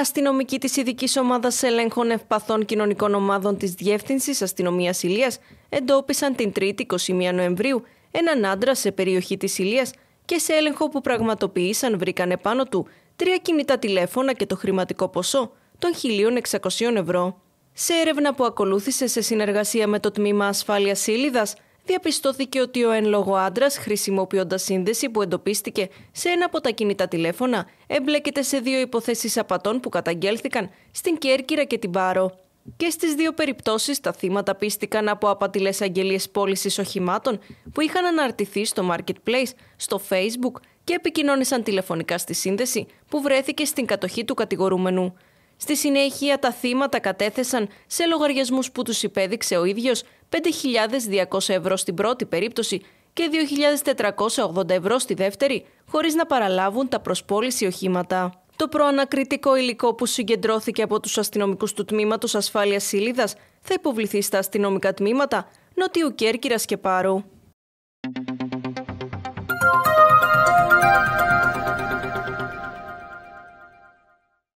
Αστυνομικοί της ειδικής ομάδας ελέγχων ευπαθών κοινωνικών ομάδων της Διεύθυνσης Αστυνομίας Ηλίας εντόπισαν την 3η 21 Νοεμβρίου έναν άντρα σε περιοχή της Ηλίας και σε έλεγχο που πραγματοποίησαν βρήκαν επάνω του τρία κινητά τηλέφωνα και το χρηματικό ποσό των 1.600 ευρώ. Σε έρευνα που ακολούθησε σε συνεργασία με το Τμήμα Ασφάλειας Ήλιδας, διαπιστώθηκε ότι ο εν λόγω άντρας, χρησιμοποιώντας σύνδεση που εντοπίστηκε σε ένα από τα κινητά τηλέφωνα, εμπλέκεται σε δύο υποθέσεις απατών που καταγγέλθηκαν στην Κέρκυρα και την Πάρο. Και στις δύο περιπτώσεις, τα θύματα πίστηκαν από απατηλές αγγελίες πώλησης οχημάτων που είχαν αναρτηθεί στο Marketplace, στο Facebook και επικοινώνησαν τηλεφωνικά στη σύνδεση που βρέθηκε στην κατοχή του κατηγορούμενου. Στη συνέχεια τα θύματα κατέθεσαν σε λογαριασμούς που τους υπέδειξε ο ίδιος 5.200 ευρώ στην πρώτη περίπτωση και 2.480 ευρώ στη δεύτερη, χωρίς να παραλάβουν τα προσπόληση οχήματα. Το προανακριτικό υλικό που συγκεντρώθηκε από τους αστυνομικούς του Τμήματος ασφάλειας Σύλιδας θα υποβληθεί στα αστυνομικά τμήματα Νοτιού Κέρκυρας και Πάρου.